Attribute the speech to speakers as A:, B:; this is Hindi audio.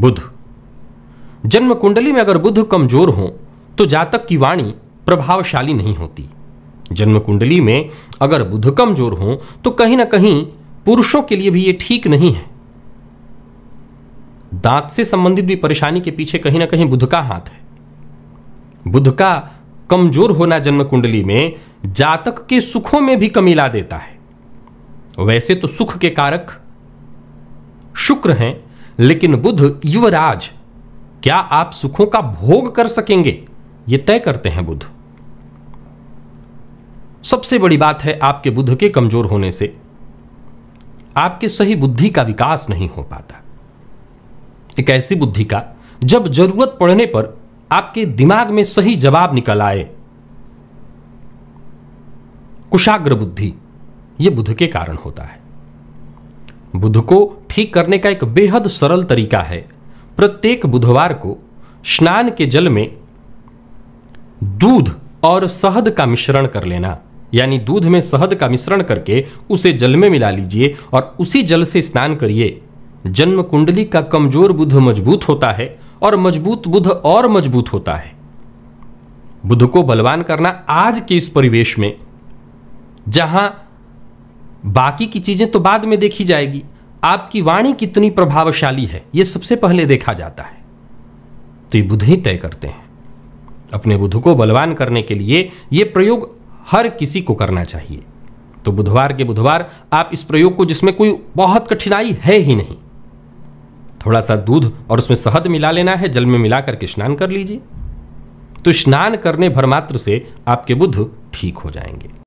A: बुध जन्म कुंडली में अगर बुध कमजोर हो तो जातक की वाणी प्रभावशाली नहीं होती जन्म कुंडली में अगर बुध कमजोर हो तो कहीं ना कहीं पुरुषों के लिए भी यह ठीक नहीं है दांत से संबंधित भी परेशानी के पीछे कहीं ना कहीं बुध का हाथ है बुध का कमजोर होना जन्म कुंडली में जातक के सुखों में भी कमी ला देता है वैसे तो सुख के कारक शुक्र हैं लेकिन बुद्ध युवराज क्या आप सुखों का भोग कर सकेंगे यह तय करते हैं बुद्ध सबसे बड़ी बात है आपके बुद्ध के कमजोर होने से आपके सही बुद्धि का विकास नहीं हो पाता एक ऐसी बुद्धि का जब जरूरत पड़ने पर आपके दिमाग में सही जवाब निकल आए कुशाग्र बुद्धि यह बुद्ध के कारण होता है बुद्ध को ठीक करने का एक बेहद सरल तरीका है प्रत्येक बुधवार को स्नान के जल में दूध और शहद का मिश्रण कर लेना यानी दूध में शहद का मिश्रण करके उसे जल में मिला लीजिए और उसी जल से स्नान करिए जन्म कुंडली का कमजोर बुध मजबूत होता है और मजबूत बुध और मजबूत होता है बुध को बलवान करना आज के इस परिवेश में जहां बाकी की चीजें तो बाद में देखी जाएगी आपकी वाणी कितनी प्रभावशाली है यह सबसे पहले देखा जाता है तो ये बुध ही तय करते हैं अपने बुध को बलवान करने के लिए यह प्रयोग हर किसी को करना चाहिए तो बुधवार के बुधवार आप इस प्रयोग को जिसमें कोई बहुत कठिनाई है ही नहीं थोड़ा सा दूध और उसमें शहद मिला लेना है जल में मिला करके स्नान कर लीजिए तो स्नान करने भरमात्र से आपके बुध ठीक हो जाएंगे